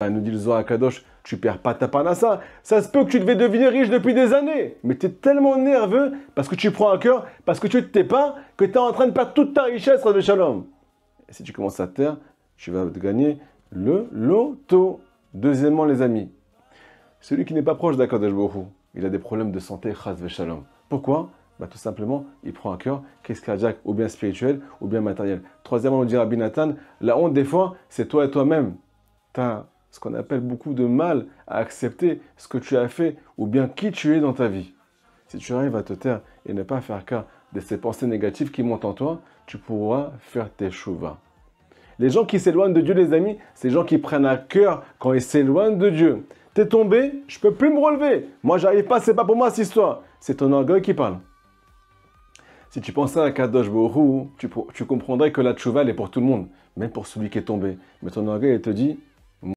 Bah, nous dit le Zohar Kadosh, tu perds pas ta panassa. Ça se peut que tu devais devenir riche depuis des années, mais tu es tellement nerveux parce que tu prends à cœur, parce que tu te tais pas, que tu es en train de perdre toute ta richesse, de Shalom. Et si tu commences à taire, tu vas te gagner le loto. Deuxièmement, les amis, celui qui n'est pas proche d'Akadosh Bohu, il a des problèmes de santé, Chaz Shalom. Pourquoi bah, tout simplement, il prend à cœur, qu'est-ce qu'est-ce cardiaque, ou bien spirituel, ou bien matériel. Troisièmement, on dit à Binatan, la honte des fois, c'est toi et toi-même. T'as ce qu'on appelle beaucoup de mal à accepter ce que tu as fait ou bien qui tu es dans ta vie. Si tu arrives à te taire et ne pas faire cas de ces pensées négatives qui montent en toi, tu pourras faire tes chouvas. Les gens qui s'éloignent de Dieu, les amis, c'est les gens qui prennent à cœur quand ils s'éloignent de Dieu. T'es tombé, je peux plus me relever. Moi, j'arrive pas, c'est pas pour moi cette toi. C'est ton orgueil qui parle. Si tu pensais à Kadosh Borou, tu, tu comprendrais que la chouva, est pour tout le monde, même pour celui qui est tombé. Mais ton orgueil, il te dit,